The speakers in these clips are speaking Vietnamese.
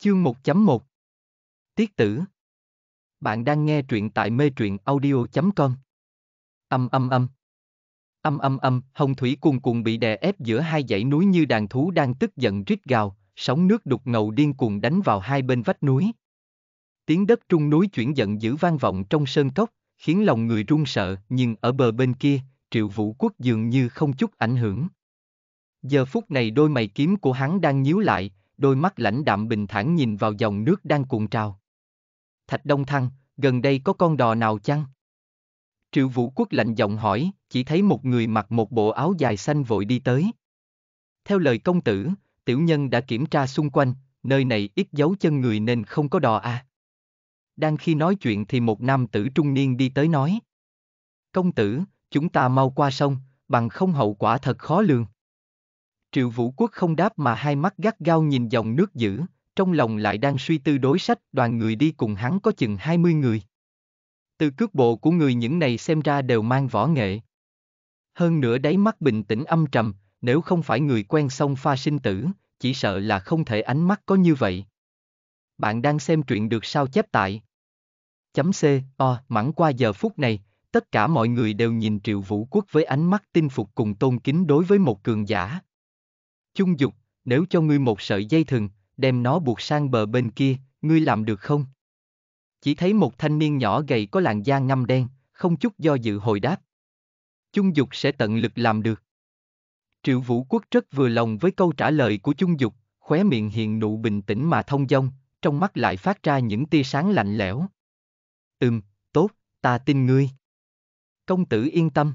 Chương 1.1 Tiết tử Bạn đang nghe truyện tại mê truyện audio.com Âm âm âm Âm âm âm, hồng thủy cuồn cuộn bị đè ép giữa hai dãy núi như đàn thú đang tức giận rít gào, sóng nước đục ngầu điên cuồng đánh vào hai bên vách núi. Tiếng đất trung núi chuyển giận dữ vang vọng trong sơn cốc, khiến lòng người run sợ, nhưng ở bờ bên kia, triệu vũ quốc dường như không chút ảnh hưởng. Giờ phút này đôi mày kiếm của hắn đang nhíu lại, đôi mắt lãnh đạm bình thản nhìn vào dòng nước đang cuộn trào. Thạch Đông Thăng, gần đây có con đò nào chăng? Triệu Vũ Quốc lạnh giọng hỏi, chỉ thấy một người mặc một bộ áo dài xanh vội đi tới. Theo lời công tử, tiểu nhân đã kiểm tra xung quanh, nơi này ít dấu chân người nên không có đò à. Đang khi nói chuyện thì một nam tử trung niên đi tới nói. Công tử, chúng ta mau qua sông, bằng không hậu quả thật khó lường. Triệu Vũ Quốc không đáp mà hai mắt gắt gao nhìn dòng nước dữ, trong lòng lại đang suy tư đối sách đoàn người đi cùng hắn có chừng 20 người. Từ cước bộ của người những này xem ra đều mang võ nghệ. Hơn nữa đáy mắt bình tĩnh âm trầm, nếu không phải người quen sông pha sinh tử, chỉ sợ là không thể ánh mắt có như vậy. Bạn đang xem truyện được sao chép tại chấm C, o, mẵn qua giờ phút này, tất cả mọi người đều nhìn Triệu Vũ Quốc với ánh mắt tin phục cùng tôn kính đối với một cường giả, Chung dục, nếu cho ngươi một sợi dây thừng, đem nó buộc sang bờ bên kia, ngươi làm được không? Chỉ thấy một thanh niên nhỏ gầy có làn da ngăm đen, không chút do dự hồi đáp. Chung dục sẽ tận lực làm được. Triệu Vũ Quốc rất vừa lòng với câu trả lời của Chung Dục, khóe miệng hiện nụ bình tĩnh mà thông dong, trong mắt lại phát ra những tia sáng lạnh lẽo. Ừm, tốt, ta tin ngươi. Công tử yên tâm.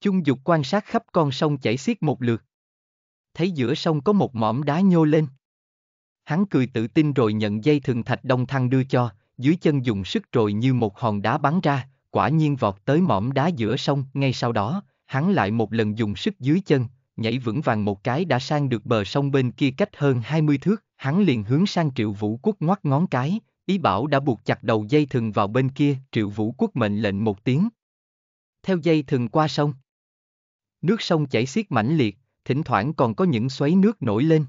Chung Dục quan sát khắp con sông chảy xiết một lượt, thấy giữa sông có một mỏm đá nhô lên. Hắn cười tự tin rồi nhận dây thường thạch đông thăng đưa cho, dưới chân dùng sức rồi như một hòn đá bắn ra, quả nhiên vọt tới mỏm đá giữa sông, ngay sau đó, hắn lại một lần dùng sức dưới chân, nhảy vững vàng một cái đã sang được bờ sông bên kia cách hơn 20 thước, hắn liền hướng sang Triệu Vũ Quốc ngoắt ngón cái, ý bảo đã buộc chặt đầu dây thừng vào bên kia, Triệu Vũ Quốc mệnh lệnh một tiếng. Theo dây thừng qua sông. Nước sông chảy xiết mãnh liệt, thỉnh thoảng còn có những xoáy nước nổi lên.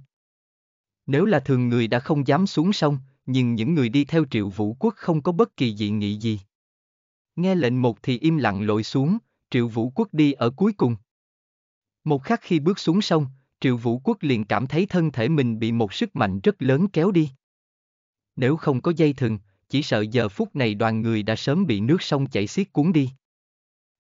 Nếu là thường người đã không dám xuống sông, nhưng những người đi theo triệu vũ quốc không có bất kỳ dị nghị gì. Nghe lệnh một thì im lặng lội xuống, triệu vũ quốc đi ở cuối cùng. Một khắc khi bước xuống sông, triệu vũ quốc liền cảm thấy thân thể mình bị một sức mạnh rất lớn kéo đi. Nếu không có dây thừng, chỉ sợ giờ phút này đoàn người đã sớm bị nước sông chảy xiết cuốn đi.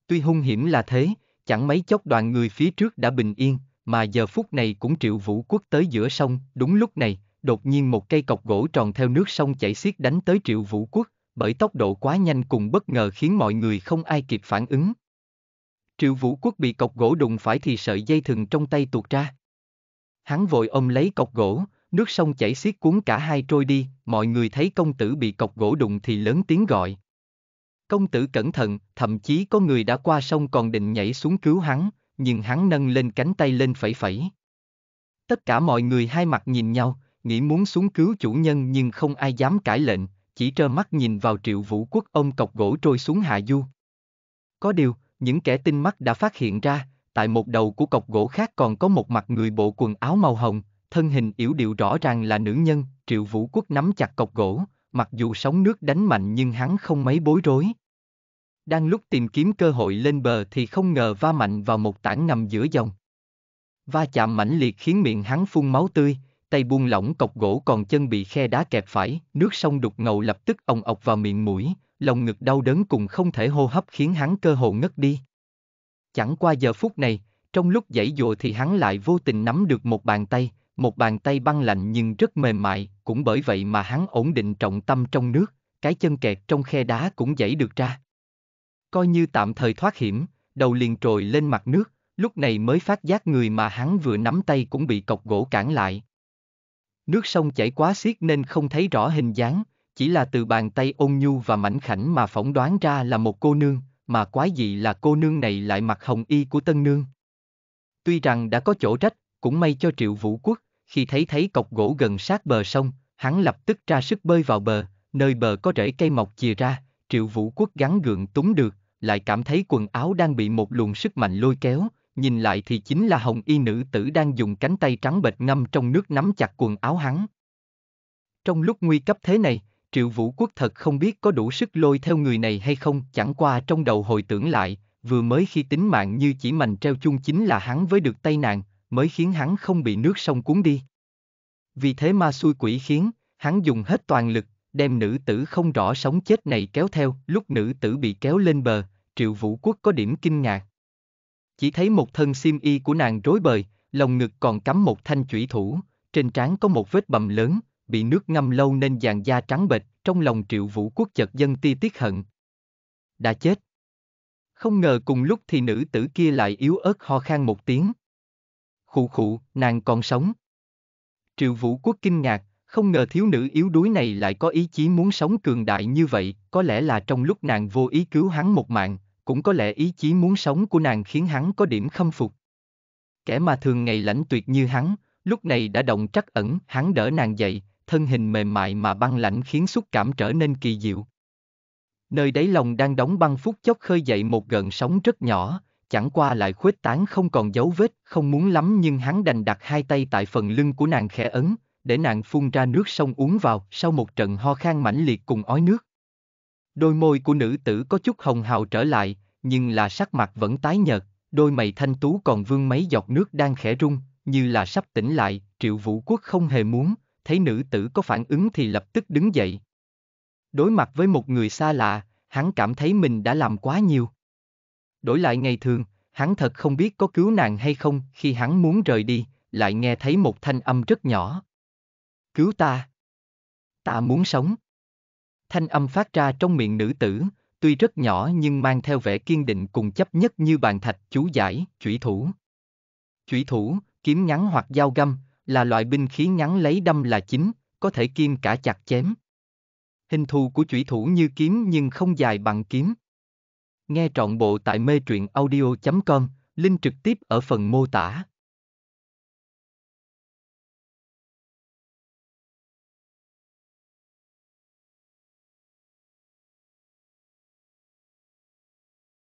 Tuy hung hiểm là thế, chẳng mấy chốc đoàn người phía trước đã bình yên, mà giờ phút này cũng triệu vũ quốc tới giữa sông, đúng lúc này, đột nhiên một cây cọc gỗ tròn theo nước sông chảy xiết đánh tới triệu vũ quốc, bởi tốc độ quá nhanh cùng bất ngờ khiến mọi người không ai kịp phản ứng. Triệu vũ quốc bị cọc gỗ đụng phải thì sợi dây thừng trong tay tuột ra. Hắn vội ôm lấy cọc gỗ, nước sông chảy xiết cuốn cả hai trôi đi, mọi người thấy công tử bị cọc gỗ đụng thì lớn tiếng gọi. Công tử cẩn thận, thậm chí có người đã qua sông còn định nhảy xuống cứu hắn, nhưng hắn nâng lên cánh tay lên phẩy phẩy. Tất cả mọi người hai mặt nhìn nhau, nghĩ muốn xuống cứu chủ nhân nhưng không ai dám cãi lệnh, chỉ trơ mắt nhìn vào triệu vũ quốc ông cọc gỗ trôi xuống hạ du. Có điều, những kẻ tinh mắt đã phát hiện ra, tại một đầu của cọc gỗ khác còn có một mặt người bộ quần áo màu hồng, thân hình yếu điệu rõ ràng là nữ nhân, triệu vũ quốc nắm chặt cọc gỗ, mặc dù sóng nước đánh mạnh nhưng hắn không mấy bối rối đang lúc tìm kiếm cơ hội lên bờ thì không ngờ va mạnh vào một tảng nằm giữa dòng. Va chạm mãnh liệt khiến miệng hắn phun máu tươi, tay buông lỏng cọc gỗ còn chân bị khe đá kẹp phải, nước sông đục ngầu lập tức ồng ọc vào miệng mũi, lòng ngực đau đớn cùng không thể hô hấp khiến hắn cơ hồ ngất đi. Chẳng qua giờ phút này, trong lúc giãy dụa thì hắn lại vô tình nắm được một bàn tay, một bàn tay băng lạnh nhưng rất mềm mại, cũng bởi vậy mà hắn ổn định trọng tâm trong nước, cái chân kẹt trong khe đá cũng giãy được ra coi như tạm thời thoát hiểm, đầu liền trồi lên mặt nước, lúc này mới phát giác người mà hắn vừa nắm tay cũng bị cọc gỗ cản lại. Nước sông chảy quá xiết nên không thấy rõ hình dáng, chỉ là từ bàn tay ôn nhu và mảnh khảnh mà phỏng đoán ra là một cô nương, mà quái dị là cô nương này lại mặc hồng y của tân nương. Tuy rằng đã có chỗ trách, cũng may cho triệu vũ quốc, khi thấy thấy cọc gỗ gần sát bờ sông, hắn lập tức ra sức bơi vào bờ, nơi bờ có rễ cây mọc chìa ra, Triệu Vũ Quốc gắn gượng túng được, lại cảm thấy quần áo đang bị một luồng sức mạnh lôi kéo, nhìn lại thì chính là hồng y nữ tử đang dùng cánh tay trắng bệch ngâm trong nước nắm chặt quần áo hắn. Trong lúc nguy cấp thế này, Triệu Vũ Quốc thật không biết có đủ sức lôi theo người này hay không, chẳng qua trong đầu hồi tưởng lại, vừa mới khi tính mạng như chỉ mảnh treo chung chính là hắn với được tay nàng, mới khiến hắn không bị nước sông cuốn đi. Vì thế ma xui quỷ khiến, hắn dùng hết toàn lực, đem nữ tử không rõ sống chết này kéo theo, lúc nữ tử bị kéo lên bờ, triệu vũ quốc có điểm kinh ngạc. Chỉ thấy một thân xiêm y của nàng rối bời, lồng ngực còn cắm một thanh chủy thủ, trên trán có một vết bầm lớn, bị nước ngâm lâu nên dàn da trắng bệch, trong lòng triệu vũ quốc chợt dâng ti tiết hận. Đã chết. Không ngờ cùng lúc thì nữ tử kia lại yếu ớt ho khan một tiếng. Khụ khụ, nàng còn sống. Triệu vũ quốc kinh ngạc, không ngờ thiếu nữ yếu đuối này lại có ý chí muốn sống cường đại như vậy, có lẽ là trong lúc nàng vô ý cứu hắn một mạng, cũng có lẽ ý chí muốn sống của nàng khiến hắn có điểm khâm phục. Kẻ mà thường ngày lãnh tuyệt như hắn, lúc này đã động trắc ẩn, hắn đỡ nàng dậy, thân hình mềm mại mà băng lãnh khiến xúc cảm trở nên kỳ diệu. Nơi đáy lòng đang đóng băng phút chốc khơi dậy một gần sóng rất nhỏ, chẳng qua lại khuếch tán không còn dấu vết, không muốn lắm nhưng hắn đành đặt hai tay tại phần lưng của nàng khẽ ấn, để nàng phun ra nước sông uống vào sau một trận ho khan mãnh liệt cùng ói nước. Đôi môi của nữ tử có chút hồng hào trở lại, nhưng là sắc mặt vẫn tái nhợt, đôi mày thanh tú còn vương mấy giọt nước đang khẽ rung, như là sắp tỉnh lại, triệu vũ quốc không hề muốn, thấy nữ tử có phản ứng thì lập tức đứng dậy. Đối mặt với một người xa lạ, hắn cảm thấy mình đã làm quá nhiều. Đổi lại ngày thường, hắn thật không biết có cứu nàng hay không khi hắn muốn rời đi, lại nghe thấy một thanh âm rất nhỏ. Cứu ta! Ta muốn sống! Thanh âm phát ra trong miệng nữ tử, tuy rất nhỏ nhưng mang theo vẻ kiên định cùng chấp nhất như bàn thạch chú giải, chủy thủ. Chủy thủ, kiếm ngắn hoặc dao găm, là loại binh khí ngắn lấy đâm là chính, có thể kim cả chặt chém. Hình thù của chủy thủ như kiếm nhưng không dài bằng kiếm. Nghe trọn bộ tại mê truyện audio.com, link trực tiếp ở phần mô tả.